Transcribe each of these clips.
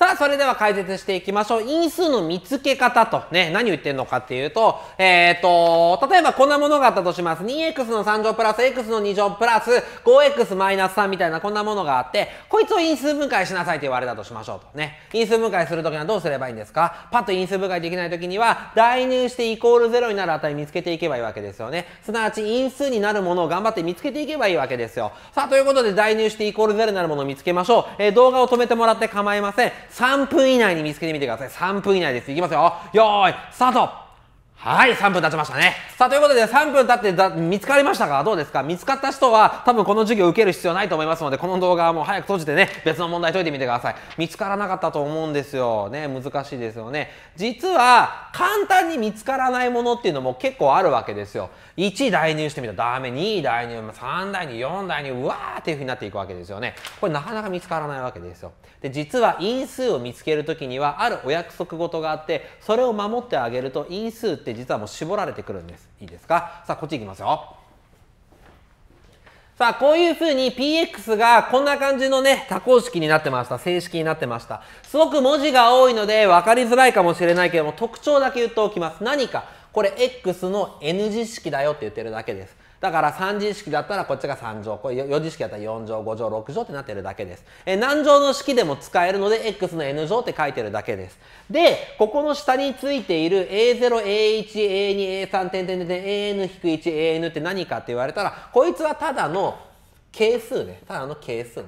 さあ、それでは解説していきましょう。因数の見つけ方とね、何言ってるのかっていうと、えっ、ー、と、例えばこんなものがあったとします。2x の3乗プラス x の2乗プラス 5x マイナス3みたいなこんなものがあって、こいつを因数分解しなさいって言われたとしましょうとね。因数分解するときはどうすればいいんですかパッと因数分解できないときには、代入してイコール0になる値見つけていけばいいわけですよね。すなわち因数になるものを頑張って見つけていけばいいわけですよ。さあ、ということで代入してイコール0になるものを見つけましょう。えー、動画を止めてもらって構いません。3分以内に見つけてみてください。3分以内です。いきますよ。よーい、スタートはい、3分経ちましたね。さあ、ということで3分経ってだ見つかりましたかどうですか見つかった人は多分この授業受ける必要ないと思いますので、この動画はもう早く閉じてね、別の問題解いてみてください。見つからなかったと思うんですよ。ね、難しいですよね。実は、簡単に見つからないものっていうのも結構あるわけですよ。1代入してみたらダメ、2代入、3代入、4代入、うわーっていう風になっていくわけですよね。これなかなか見つからないわけですよ。で、実は因数を見つけるときには、あるお約束事があって、それを守ってあげると因数ってって実はもう絞られてくるんです。いいですかさあ、こっち行きますよ。さあ、こういうふうに PX がこんな感じのね、多項式になってました。正式になってました。すごく文字が多いので分かりづらいかもしれないけども、特徴だけ言っておきます。何か、これ X の N 字式だよって言ってるだけです。だから3次式だったらこっちが3乗、四4次式だったら4乗、5乗、6乗ってなってるだけです。え何乗の式でも使えるので、x の n 乗って書いてるだけです。で、ここの下についている a0、a1、a2、a3、点点点点、an-1、an って何かって言われたら、こいつはただの係数ね。ただの係数ね。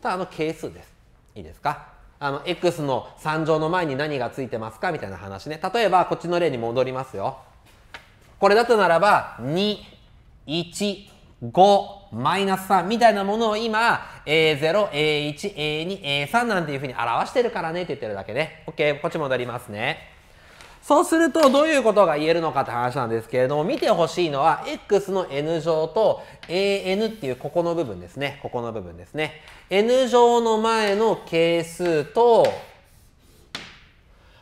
ただの係数です。いいですかあの、x の3乗の前に何がついてますかみたいな話ね。例えば、こっちの例に戻りますよ。これだとならば、2。5、マイナス3みたいなものを今、A0、A1、A2、A3 なんていうふうに表してるからねって言ってるだけで、OK、こっち戻りますね。そうするとどういうことが言えるのかって話なんですけれども、見てほしいのは x の n 乗と an っていうここの部分ですね。ここの部分ですね。n 乗の前の係数と、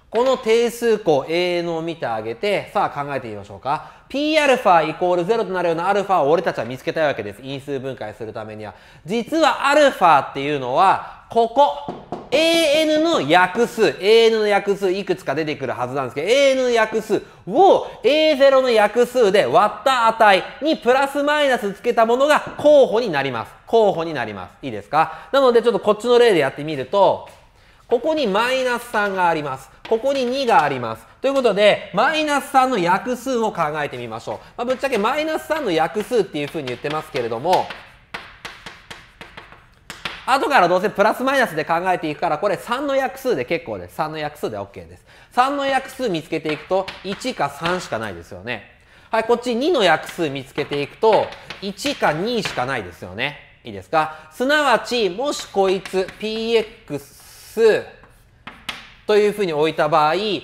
この定数項 a のを見てあげて、さあ考えてみましょうか。Pα イコール0となるようなアルファを俺たちは見つけたいわけです。因数分解するためには。実はアルファっていうのは、ここ。an の約数、an の約数いくつか出てくるはずなんですけど、an の約数を a0 の約数で割った値にプラスマイナスつけたものが候補になります。候補になります。いいですかなのでちょっとこっちの例でやってみると、ここにマイナス3があります。ここに2があります。ということで、マイナス3の約数を考えてみましょう。まあ、ぶっちゃけマイナス3の約数っていうふうに言ってますけれども、後からどうせプラスマイナスで考えていくから、これ3の約数で結構です。3の約数で OK です。3の約数見つけていくと、1か3しかないですよね。はい、こっち2の約数見つけていくと、1か2しかないですよね。いいですかすなわち、もしこいつ px というふうに置いた場合 Pα イ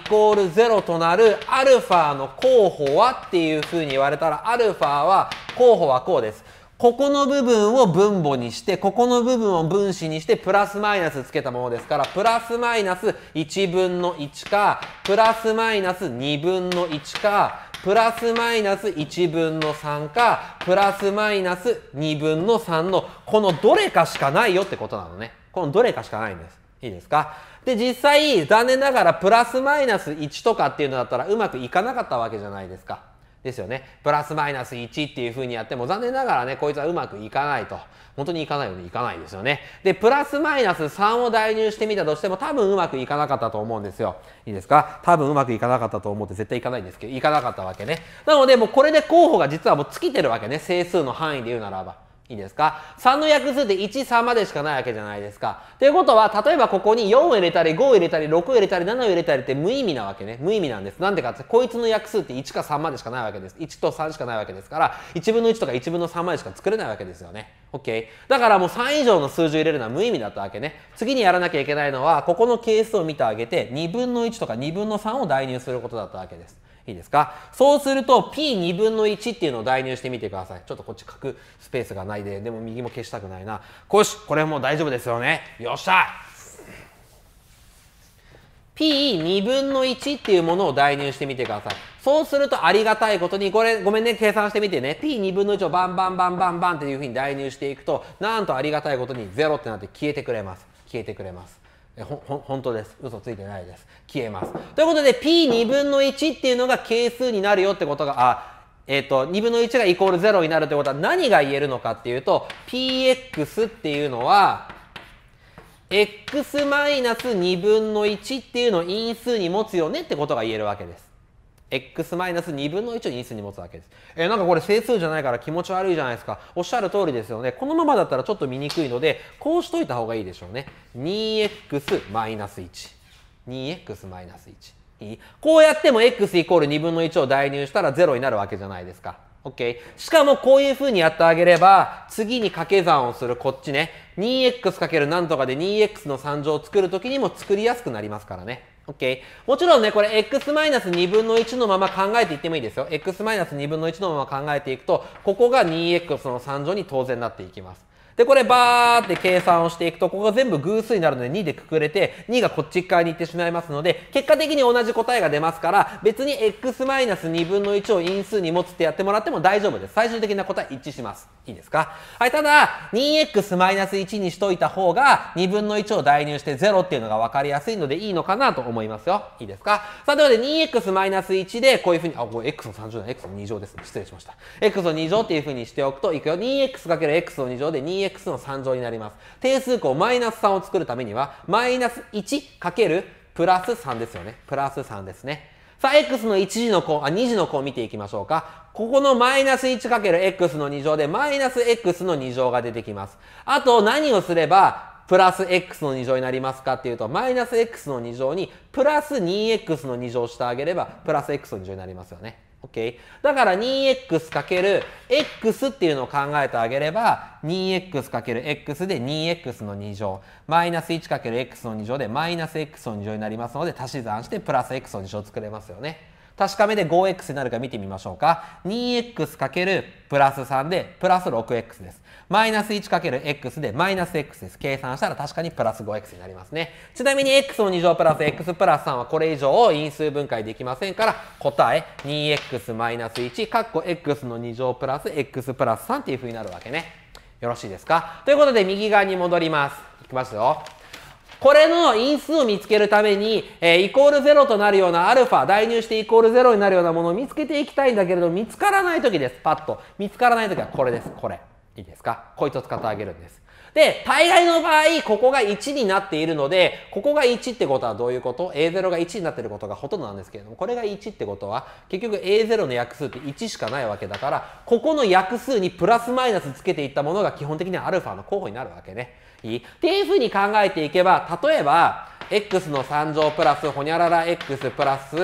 コール0となる α の候補はっていうふうに言われたら α は候補はこうです。ここの部分を分母にして、ここの部分を分子にして、プラスマイナスつけたものですから、プラスマイナス1分の1か、プラスマイナス2分の1か、プラスマイナス1分の3か、プラスマイナス2分の3の、このどれかしかないよってことなのね。このどれかしかないんです。いいですかで実際残念ながらプラスマイナス1とかっていうのだったらうまくいかなかったわけじゃないですか。ですよね。プラスマイナス1っていうふうにやっても残念ながらねこいつはうまくいかないと本当にいかないよねいかないですよね。でプラスマイナス3を代入してみたとしても多分うまくいかなかったと思うんですよ。いいですか多分うまくいかなかったと思って絶対いかないんですけどいかなかったわけね。なのでもうこれで候補が実はもう尽きてるわけね整数の範囲で言うならば。いいですか ?3 の約数って1、3までしかないわけじゃないですか。ということは、例えばここに4を入れたり、5を入れたり、6を入れたり、7を入れたりって無意味なわけね。無意味なんです。なんでかって、こいつの約数って1か3までしかないわけです。1と3しかないわけですから、1分の1とか1分の3までしか作れないわけですよね。OK? だからもう3以上の数字を入れるのは無意味だったわけね。次にやらなきゃいけないのは、ここの係数を見てあげて、2分の1とか2分の3を代入することだったわけです。いいですかそうすると P2 分の1っていうのを代入してみてください。ちょっとこっち書くスペースがないで、でも右も消したくないな。こし、これもう大丈夫ですよね。よっしゃ P2 分の1っていうものを代入してみてください。そうするとありがたいことに、これ、ごめんね、計算してみてね。P2 分の1をバンバンバンバンバンっていうふうに代入していくと、なんとありがたいことに0ってなって消えてくれます。消えてくれます。本当です。嘘ついてないです。消えます。ということで、p2 分の1っていうのが係数になるよってことが、あ、えっ、ー、と、2分の1がイコール0になるってことは何が言えるのかっていうと、px っていうのは、x マイナス2分の1っていうのを因数に持つよねってことが言えるわけです。x-2 分の1を因数に持つわけです。えー、なんかこれ整数じゃないから気持ち悪いじゃないですか。おっしゃる通りですよね。このままだったらちょっと見にくいので、こうしといた方がいいでしょうね。2x-1。2x-1。いいこうやっても x イコール2分の1を代入したら0になるわけじゃないですか。OK。しかもこういう風にやってあげれば、次に掛け算をするこっちね。2x× 何とかで 2x の3乗を作るときにも作りやすくなりますからね。OK。もちろんね、これ x-2 分の1のまま考えていってもいいですよ。x-2 分の1のまま考えていくと、ここが 2x の3乗に当然なっていきます。で、これバーって計算をしていくと、ここが全部偶数になるので2でくくれて、2がこっち側に行ってしまいますので、結果的に同じ答えが出ますから、別に x-2 分の1を因数に持つってやってもらっても大丈夫です。最終的な答え一致します。いいですかはい、ただ、2x-1 にしといた方が、2分の1を代入して0っていうのが分かりやすいのでいいのかなと思いますよ。いいですかさあ、というわけで 2x-1 でこういうふうに、あ、これ x の30乗、x の2乗です失礼しました。x の2乗っていうふうにしておくといくよ。2x×x の2乗で 2x x の3乗になります。定数項マイナス3を作るためには、マイナス 1× プラス3ですよね。プラス3ですね。さあ、x の1次の項、あ、2次の項を見ていきましょうか。ここのマイナス 1×x の2乗で、マイナス x の2乗が出てきます。あと、何をすれば、プラス x の2乗になりますかっていうと、マイナス x の2乗に、プラス 2x の2乗してあげれば、プラス x の2乗になりますよね。OK? だから 2x×x っていうのを考えてあげれば 2x×x で 2x の2乗マイナス 1×x の2乗でマイナス x の2乗になりますので足し算してプラス x の2乗作れますよね。確かめで 5x になるか見てみましょうか。2x× プラス3で、プラス 6x です。マイナス 1×x で、マイナス x です。計算したら確かにプラス 5x になりますね。ちなみに x の2乗プラス x プラス3はこれ以上を因数分解できませんから、答え 2x マイナス1、かっこ x の2乗プラス x プラス3っていう風になるわけね。よろしいですかということで、右側に戻ります。いきますよ。これの因数を見つけるために、えー、イコール0となるようなアルファ、代入してイコール0になるようなものを見つけていきたいんだけれど、見つからない時です。パッと。見つからない時はこれです。これ。いいですかこいつを使ってあげるんです。で、大概の場合、ここが1になっているので、ここが1ってことはどういうこと ?A0 が1になっていることがほとんどなんですけれども、これが1ってことは、結局 A0 の約数って1しかないわけだから、ここの約数にプラスマイナスつけていったものが基本的にはアルファの候補になるわけね。いいっていうふうに考えていけば、例えば、x の3乗プラス、ほにゃらら x プラス、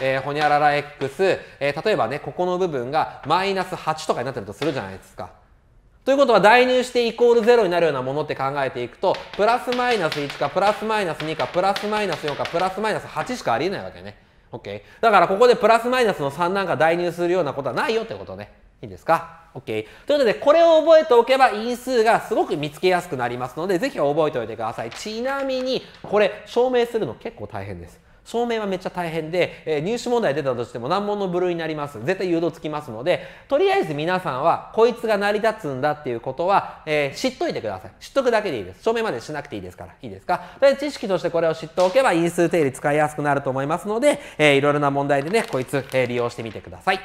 えー、ほにゃらら x、えー、例えばね、ここの部分がマイナス8とかになってるとするじゃないですか。ということは代入してイコール0になるようなものって考えていくと、プラスマイナス1か、プラスマイナス2か、プラスマイナス4か、プラスマイナス8しかありえないわけね。OK。だからここでプラスマイナスの3なんか代入するようなことはないよってことね。いいですか ?OK。ということで、これを覚えておけば因数がすごく見つけやすくなりますので、ぜひ覚えておいてください。ちなみに、これ、証明するの結構大変です。証明はめっちゃ大変で、えー、入試問題出たとしても難問の部類になります。絶対誘導つきますので、とりあえず皆さんは、こいつが成り立つんだっていうことは、えー、知っといてください。知っとくだけでいいです。証明までしなくていいですから。いいですかとりあえず知識としてこれを知っておけば因数定理使いやすくなると思いますので、えー、いろいろな問題でね、こいつ、えー、利用してみてください。